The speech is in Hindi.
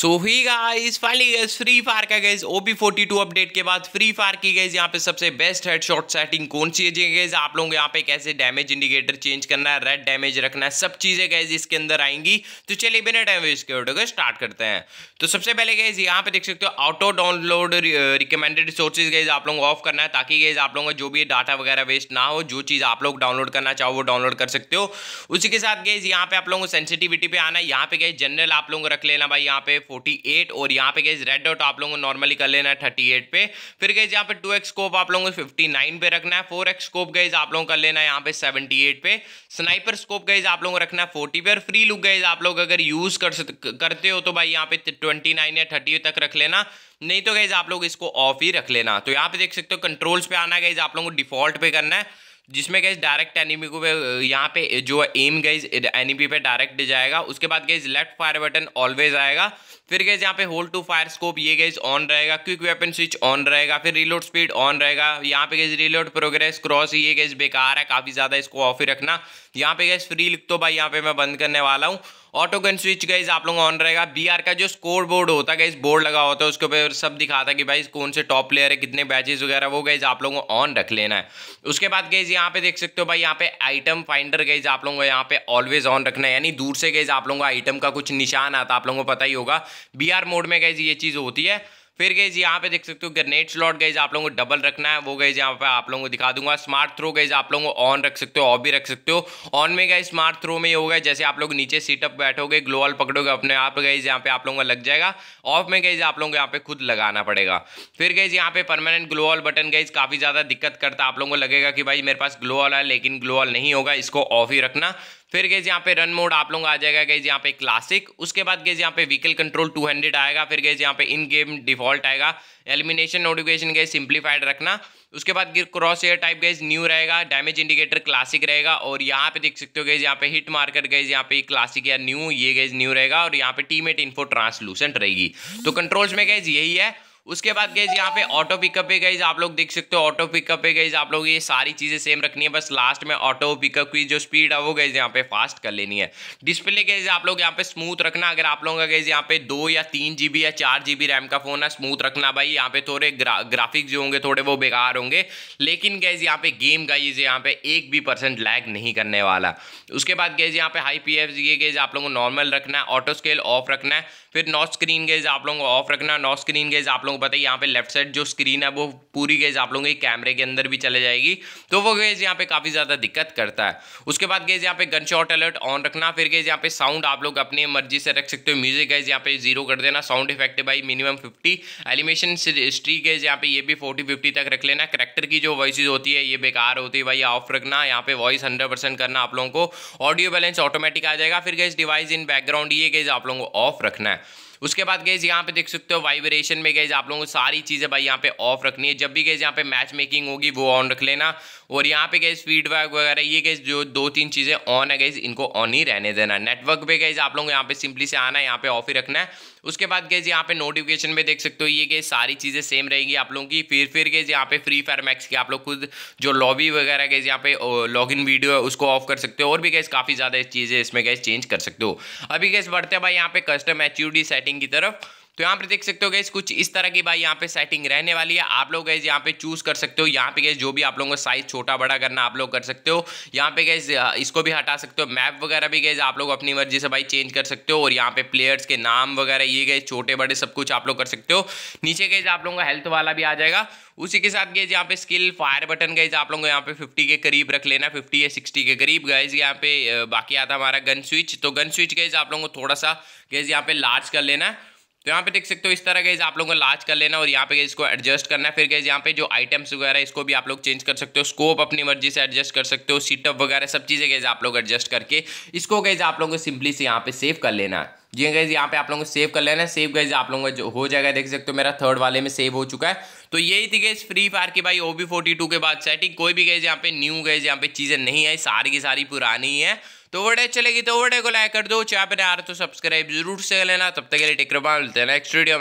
सो hi guys finally guys free fire का guys OP forty two update के बाद फ्री फायर की गाइस यहाँ पे सबसे बेस्ट हेड सेटिंग कौन सी है गाइस आप लोग यहाँ पे कैसे डैमेज इंडिकेटर चेंज करना है रेड डैमेज रखना है सब चीज़ें गाइस इसके अंदर आएंगी तो चलिए बिना टाइम वेस्ट किए वीडियो स्टार्ट करते हैं तो सबसे पहले गाइस यहाँ पे देख सकते हो auto download recommended sources guys आप लोगों को ऑफ करना है ताकि गाइस आप लोगों का जो भी डाटा वगैरह वेस्ट ना हो जो चीज़ आप लोग डाउनलोड करना चाहो वो डाउनलोड कर सकते हो उसी के साथ गाइस यहाँ पे आप लोगों को सेंसिटिविटी पे आना है यहाँ पे गाइस जनरल आप लोगों को रख लेना भाई यहाँ पे 48 और यहाँ पे गैस रेड डॉट आप लोगों को नॉर्मली कर लेना है 38 पे फिर गैस यहाँ पे 2x एक्स स्कोप आप लोगों को 59 पे रखना है 4x एक्स स्कोप गैस आप लोगों को कर लेना है यहाँ पे 78 पे स्नाइपर स्कोप गैस आप लोगों को रखना है 40 पे और फ्री लुक गैस आप लोग अगर यूज कर करते हो तो भाई यहाँ पे 29 या थर्टी तक रख लेना नहीं तो गई आप लोग इसको ऑफ ही रख लेना तो यहाँ पे देख सकते हो कंट्रोल्स पे आना है आप लोगों को डिफॉल्ट पे करना है जिसमें गैस डायरेक्ट एनिमी को यहाँ पे जो एम गैस एनिमी पे डायरेक्ट जाएगा उसके बाद guys left fire button always आएगा फिर गैस यहाँ पे होल्ड टू फायर स्कोप ये गैस ऑन रहेगा क्विक वेपन स्विच ऑन रहेगा फिर रीलोड स्पीड ऑन रहेगा यहाँ पे गैस रीलोड प्रोग्रेस क्रॉस ये गैस बेकार है काफ़ी ज़्यादा इसको ऑफ ही रखना यहाँ पे गैस फ्री लिख तो भाई यहाँ पे मैं बंद करने वाला हूँ ऑटो गन स्विच गई आप लोग ऑन रहेगा बी का जो स्कोर बोर्ड होता है बोर्ड लगा होता है उसके ऊपर सब दिखाता है कि भाई कौन से टॉप प्लेयर है कितने बैचेज वगैरह वो गाइज आप लोगों को ऑन रख लेना है उसके बाद गाइज यहाँ पे देख सकते हो भाई यहाँ पे आइटम फाइंडर गए आप लोगों को यहाँ पे ऑलवेज ऑन रखना है यानी दूर से गए आप लोगों को आइटम का कुछ निशान आता आप लोगों को पता ही होगा बी मोड में गए ये चीज़ होती है फिर गई यहाँ पे देख सकते हो ग्रेनेड स्लॉट गई आप लोगों को डबल रखना है वो गई यहाँ पे आप लोगों को दिखा दूंगा स्मार्ट थ्रो गई आप लोगों को ऑन रख सकते हो ऑफ भी रख सकते हो ऑन में गए स्मार्ट थ्रो में ये गए जैसे आप लोग नीचे सीटअप बैठोगे ग्लोअल पकड़ोगे अपने आप गए यहाँ पे आप लोगों को लग जाएगा ऑफ में गई आप लोगों को यहाँ पे खुद लगाना पड़ेगा फिर गई यहाँ पे परमानेंट ग्लोअल बटन गई काफ़ी ज़्यादा दिक्कत करता आप लोगों को लगेगा कि भाई मेरे पास ग्लोअल है लेकिन ग्लोअल नहीं होगा इसको ऑफ ही रखना फिर गए यहाँ पे रन मोड आप लोग आ जाएगा गेज यहाँ पे क्लासिक उसके बाद गए यहाँ पे व्हीकल कंट्रोल 200 आएगा फिर गए यहाँ पे इन गेम डिफॉल्ट आएगा एलिमिनेशन नोटिफिकेशन गए सिंप्लीफाइड रखना उसके बाद crosshair type guys new रहेगा डैमेज इंडिकेटर क्लासिक रहेगा और यहाँ पे देख सकते हो गए यहाँ पे हिट मार्कर गए यहाँ पे क्लासिक या न्यू ये गेज न्यू रहेगा और यहाँ पे टीमेट इन्फो ट्रांसलूसेंट रहेगी तो कंट्रोल्स में गैज यही है उसके बाद गईज यहाँ पे ऑटो पिकअप पे गईज आप लोग देख सकते हो ऑटो पिकअप पे गईज आप लोग ये सारी चीज़ें सेम रखनी है बस लास्ट में ऑटो पिकअप की जो स्पीड है वो गईज यहाँ पे फास्ट कर लेनी है डिस्प्ले गईज आप लोग यहाँ पे स्मूथ रखना अगर आप लोगों का गईज यहाँ पे दो या तीन जी या चार जी रैम का फोन है स्मूथ रखना भाई यहाँ पे थोड़े ग्रा, ग्राफिक जो होंगे थोड़े वो बेकार होंगे लेकिन गैज यहाँ पे गेम गाइज यहाँ पे एक भी परसेंट लैग नहीं करने वाला उसके बाद गैज यहाँ पे हाई पी एफ ये आप लोगों को नॉर्मल रखना है ऑटो स्केल ऑफ रखना है फिर नॉट स्क्रीन गैज आप लोगों को ऑफ रखना है नॉट स्क्रीन गैज आप लोग लोगों को पता है यहाँ पे लेफ्ट साइड जो स्क्रीन है वो पूरी गेज आप लोगों के कैमरे के अंदर भी चले जाएगी तो वो गेज यहाँ पे काफ़ी ज़्यादा दिक्कत करता है उसके बाद गेज यहाँ पे गन शॉट अलर्ट ऑन रखना फिर गेज यहाँ पे साउंड आप लोग अपनी मर्जी से रख सकते हो म्यूजिक गेज यहाँ पे जीरो कर देना sound effect by minimum fifty elimination history guys यहाँ पे ये भी फोर्टी फिफ्टी तक रख लेना करेक्टर की जो वॉइस होती है ये बेकार होती है भाई ऑफ रखना यहाँ पे वॉइस हंड्रेड करना आप लोगों को ऑडियो बैलेंस ऑटोमेटिक आ जाएगा फिर गेज डिवाइस इन बैकग्राउंड ये गेज आप लोगों को ऑफ रखना है उसके बाद गैज यहाँ पे देख सकते हो वाइब्रेशन में गैज आप लोगों को सारी चीज़ें भाई यहाँ पे ऑफ रखनी है जब भी गए यहाँ पे मैच मेकिंग होगी वो ऑन रख लेना और यहाँ पे गैस फीडबैक वगैरह ये गैस जो दो तीन चीज़ें ऑन है गैस इनको ऑन ही रहने देना नेटवर्क पे गैस आप को यहाँ पे सिंपली से आना है यहाँ पे ऑफ ही रखना है उसके बाद गैस यहाँ पे नोटिफिकेशन में देख सकते हो ये गैस सारी चीज़ें सेम रहेगी आप लोगों की फिर फिर गैस यहाँ पे फ्री फायर मैक्स की आप लोग खुद जो लॉबी वगैरह गैस यहाँ पे लॉग इन वीडियो है उसको ऑफ कर सकते हो और भी गैस काफ़ी ज़्यादा चीज़ें इसमें गैस चेंज कर सकते हो अभी गैस बढ़ते हैं भाई यहाँ पे कस्टम एच सेटिंग बैटिंग की तरफ तो यहाँ पर देख सकते हो गए कुछ इस तरह की भाई यहाँ पे सेटिंग रहने वाली है आप लोग गैस यहाँ पे चूज कर सकते हो यहाँ पे गैस जो भी आप लोगों का साइज छोटा बड़ा करना आप लोग कर सकते हो यहाँ पे गैस इसको भी हटा सकते हो मैप वगैरह भी गैस आप लोग अपनी मर्जी से भाई चेंज कर सकते हो और यहाँ पे प्लेयर्स के नाम वगैरह ये गए छोटे बड़े सब कुछ आप लोग कर सकते हो नीचे गैस आप लोगों का हेल्थ वाला भी आ जाएगा उसी के साथ गए यहाँ पे स्किल फायर बटन गए आप लोगों को यहाँ पे फिफ्टी के करीब रख लेना फिफ्टी या सिक्सटी के करीब गए यहाँ पे बाकी आता हमारा गन स्विच तो गन स्विच गए आप लोगों को थोड़ा सा गैस यहाँ पे लार्ज कर लेना तो यहाँ पे देख सकते हो इस तरह गैज आप लोगों को लाज कर लेना और यहाँ पे इसको एडजस्ट करना है फिर गए यहाँ पे जो आइटम्स वगैरह इसको भी आप लोग चेंज कर सकते हो स्कोप अपनी मर्जी से एडजस्ट कर सकते हो सीटअप वगैरह सब चीज़ें गए आप लोग एडजस्ट करके इसको गैज आप लोगों को सिंपली से यहाँ पे सेव कर लेना है ये गैज यहाँ पे आप लोगों को सेव कर लेना है सेव गैज आप लोगों का हो जाएगा देख सकते हो मेरा थर्ड वाले में सेव हो चुका है तो यही थी गैस फ्री फायर की भाई बी फोर्टी टू के बाद सेटिंग कोई भी गैज यहाँ पे न्यू गैज यहाँ पे चीज़ें नहीं आई सारी की सारी पुरानी तो तो है तो वीडियो चलेगी तो वीडियो को लाइक कर दो चाहे आ रहे तो सब्सक्राइब जरूर से लेना तब तक के लिए टिक्रबा मिलते हैं नेक्स्ट वीडियो में